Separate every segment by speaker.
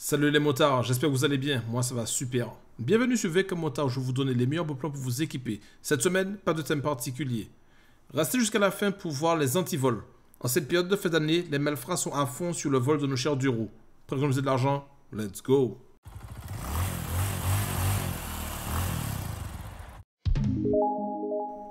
Speaker 1: Salut les motards, j'espère que vous allez bien, moi ça va super. Bienvenue sur comme Motard, je vais vous donner les meilleurs beaux plans pour vous équiper. Cette semaine, pas de thème particulier. Restez jusqu'à la fin pour voir les antivols. En cette période de fin d'année, les malfrats sont à fond sur le vol de nos chers duros. vous de l'argent, let's go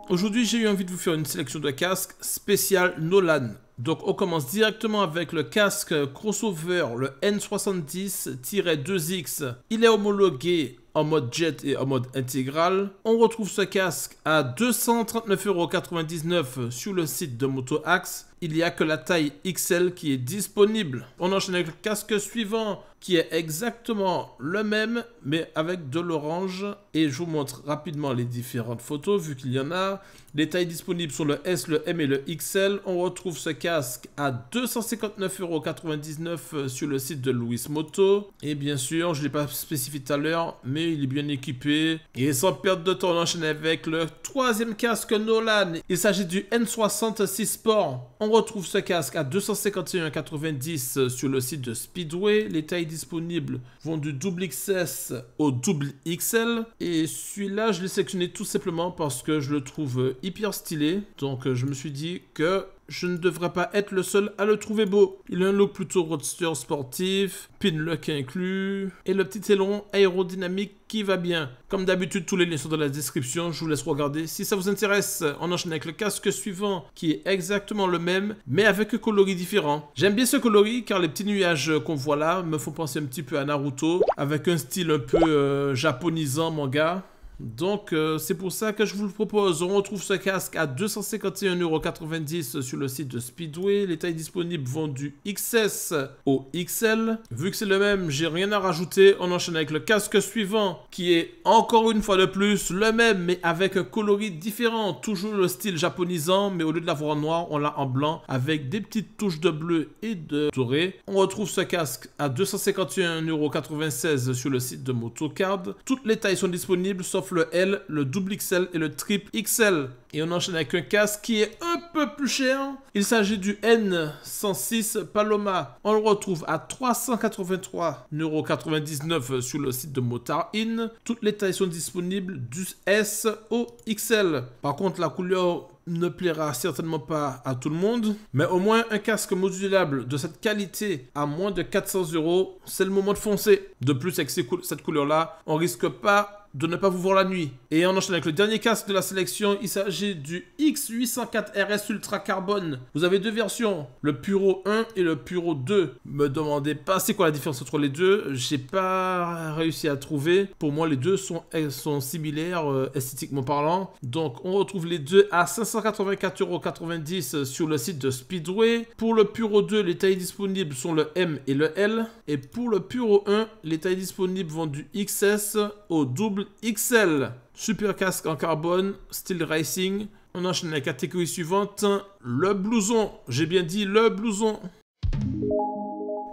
Speaker 1: Aujourd'hui, j'ai eu envie de vous faire une sélection de casques spécial Nolan donc on commence directement avec le casque crossover, le N70-2X. Il est homologué en mode jet et en mode intégral. On retrouve ce casque à 239,99€ sur le site de MotoAxe. Il n'y a que la taille XL qui est disponible. On enchaîne avec le casque suivant qui est exactement le même mais avec de l'orange et je vous montre rapidement les différentes photos vu qu'il y en a. Les tailles disponibles sont le S, le M et le XL. On retrouve ce casque à 259,99€ euh, sur le site de Louis Moto. Et bien sûr, je ne l'ai pas spécifié tout à l'heure mais il est bien équipé. Et sans perdre de temps, on enchaîne avec le troisième casque Nolan. Il s'agit du N66 Sport. On retrouve ce casque à 251,90 euh, sur le site de Speedway. Les tailles disponibles vont du double XS au XXL. XL. Et celui-là, je l'ai sélectionné tout simplement parce que je le trouve euh, hyper stylé. Donc euh, je me suis dit que je ne devrais pas être le seul à le trouver beau. Il a un look plutôt roadster sportif, pinlock inclus, et le petit aileron aérodynamique qui va bien. Comme d'habitude, tous les liens sont dans la description, je vous laisse regarder si ça vous intéresse. On enchaîne avec le casque suivant, qui est exactement le même, mais avec un coloris différent. J'aime bien ce coloris, car les petits nuages qu'on voit là me font penser un petit peu à Naruto, avec un style un peu euh, japonisant manga. Donc, euh, c'est pour ça que je vous le propose. On retrouve ce casque à 251,90€ sur le site de Speedway. Les tailles disponibles vont du XS au XL. Vu que c'est le même, j'ai rien à rajouter. On enchaîne avec le casque suivant, qui est encore une fois de plus le même, mais avec un coloris différent. Toujours le style japonisant, mais au lieu de l'avoir en noir, on l'a en blanc, avec des petites touches de bleu et de doré. On retrouve ce casque à 251,96€ sur le site de Motocard. Toutes les tailles sont disponibles, sauf le L, le double XL et le triple XL. Et on enchaîne avec un casque qui est un peu plus cher. Il s'agit du N106 Paloma. On le retrouve à 383,99€ sur le site de Motard In. Toutes les tailles sont disponibles du S au XL. Par contre, la couleur ne plaira certainement pas à tout le monde, mais au moins un casque modulable de cette qualité à moins de 400€ euros, c'est le moment de foncer. De plus, avec cette couleur-là, on risque pas de ne pas vous voir la nuit. Et en enchaîne avec le dernier casque de la sélection, il s'agit du X804RS Ultra Carbone. Vous avez deux versions, le Puro 1 et le Puro 2. Me demandez pas c'est quoi la différence entre les deux, j'ai pas réussi à trouver. Pour moi les deux sont, sont similaires euh, esthétiquement parlant. Donc on retrouve les deux à 584,90€ sur le site de Speedway. Pour le Puro 2, les tailles disponibles sont le M et le L. Et pour le Puro 1, les tailles disponibles vont du XS au double XL, super casque en carbone, Steel racing. On enchaîne la catégorie suivante, le blouson. J'ai bien dit le blouson.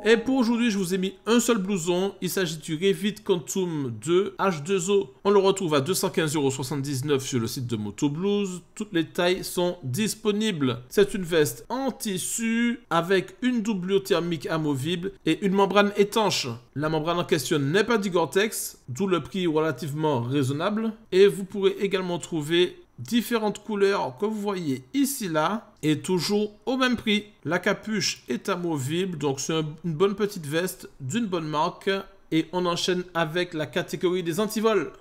Speaker 1: Et pour aujourd'hui, je vous ai mis un seul blouson. Il s'agit du Revit Quantum 2 H2O. On le retrouve à 215,79€ sur le site de Blues. Toutes les tailles sont disponibles. C'est une veste en tissu avec une doublure thermique amovible et une membrane étanche. La membrane en question n'est pas du Gore-Tex, d'où le prix relativement raisonnable. Et vous pourrez également trouver différentes couleurs que vous voyez ici là et toujours au même prix. La capuche est amovible, donc c'est une bonne petite veste d'une bonne marque et on enchaîne avec la catégorie des antivols.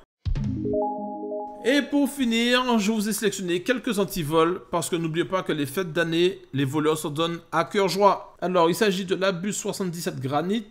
Speaker 1: Et pour finir, je vous ai sélectionné quelques antivols parce que n'oubliez pas que les fêtes d'année, les voleurs se donnent à cœur joie. Alors, il s'agit de la bus 77 Granit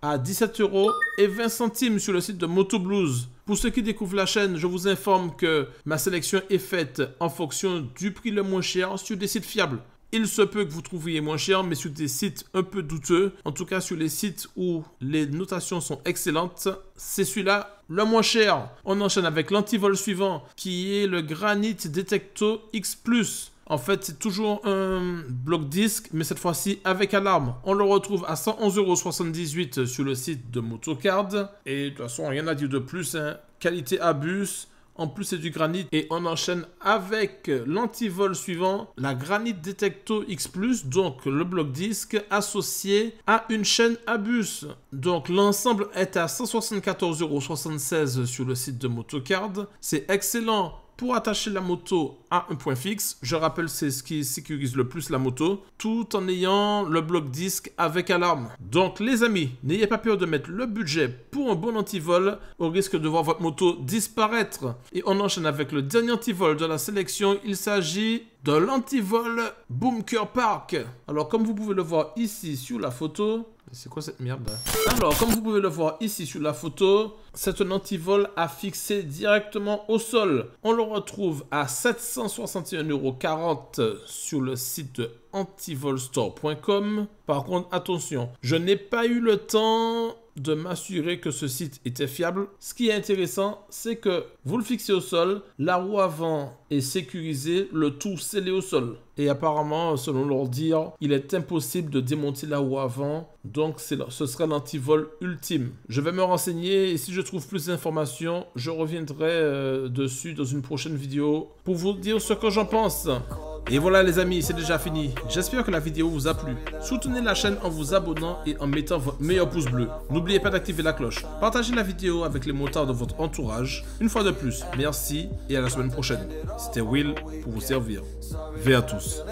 Speaker 1: à 17 euros et 20 centimes sur le site de Moto Blues. Pour ceux qui découvrent la chaîne, je vous informe que ma sélection est faite en fonction du prix le moins cher sur des sites fiables. Il se peut que vous trouviez moins cher, mais sur des sites un peu douteux, en tout cas sur les sites où les notations sont excellentes, c'est celui-là le moins cher. On enchaîne avec l'antivol suivant qui est le Granite Detecto X ⁇ en fait, c'est toujours un bloc disque, mais cette fois-ci avec alarme. On le retrouve à 111,78€ sur le site de Motocard. Et de toute façon, rien à dire de plus. Hein. Qualité à bus, en plus, c'est du granit. Et on enchaîne avec l'antivol suivant, la granite Detecto X+, donc le bloc disque associé à une chaîne à bus. Donc l'ensemble est à 174,76€ sur le site de Motocard. C'est excellent pour attacher la moto à un point fixe, je rappelle c'est ce qui sécurise le plus la moto, tout en ayant le bloc disque avec alarme. Donc les amis, n'ayez pas peur de mettre le budget pour un bon antivol au risque de voir votre moto disparaître. Et on enchaîne avec le dernier antivol de la sélection, il s'agit de l'antivol Boomker Park. Alors comme vous pouvez le voir ici sur la photo, c'est quoi cette merde hein Alors comme vous pouvez le voir ici sur la photo, c'est un antivol à fixer directement au sol. On le retrouve à 761,40€ sur le site antivolstore.com. Par contre, attention, je n'ai pas eu le temps de m'assurer que ce site était fiable. Ce qui est intéressant, c'est que vous le fixez au sol, la roue avant est sécurisée, le tout scellé au sol. Et apparemment, selon leur dire, il est impossible de démonter la roue avant, donc ce serait l'antivol ultime. Je vais me renseigner et si je je trouve plus d'informations, je reviendrai euh, dessus dans une prochaine vidéo pour vous dire ce que j'en pense. Et voilà les amis, c'est déjà fini. J'espère que la vidéo vous a plu. Soutenez la chaîne en vous abonnant et en mettant votre meilleur pouce bleu. N'oubliez pas d'activer la cloche. Partagez la vidéo avec les motards de votre entourage. Une fois de plus, merci et à la semaine prochaine. C'était Will pour vous servir. V à tous.